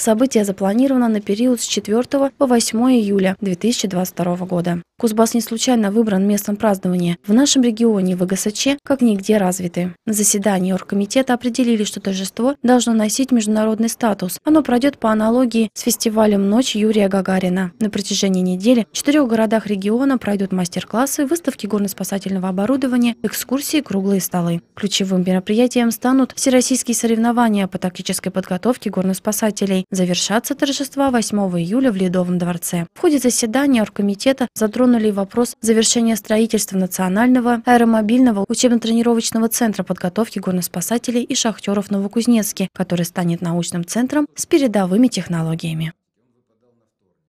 Событие запланировано на период с 4 по 8 июля 2022 года. Кузбасс не случайно выбран местом празднования. В нашем регионе ВГСЧ как нигде развиты. На заседании оргкомитета определили, что торжество должно носить международный статус. Оно пройдет по аналогии с фестивалем «Ночь Юрия Гагарина». На протяжении недели в четырех городах региона пройдут мастер-классы, выставки горно-спасательного оборудования, экскурсии, круглые столы. Ключевым мероприятием станут всероссийские соревнования по тактической подготовке горноспасателей. Завершатся торжества 8 июля в Ледовом дворце. В ходе заседания оргкомитета затронули вопрос завершения строительства национального аэромобильного учебно-тренировочного центра подготовки горноспасателей и шахтеров Новокузнецке, который станет научным центром с передовыми технологиями.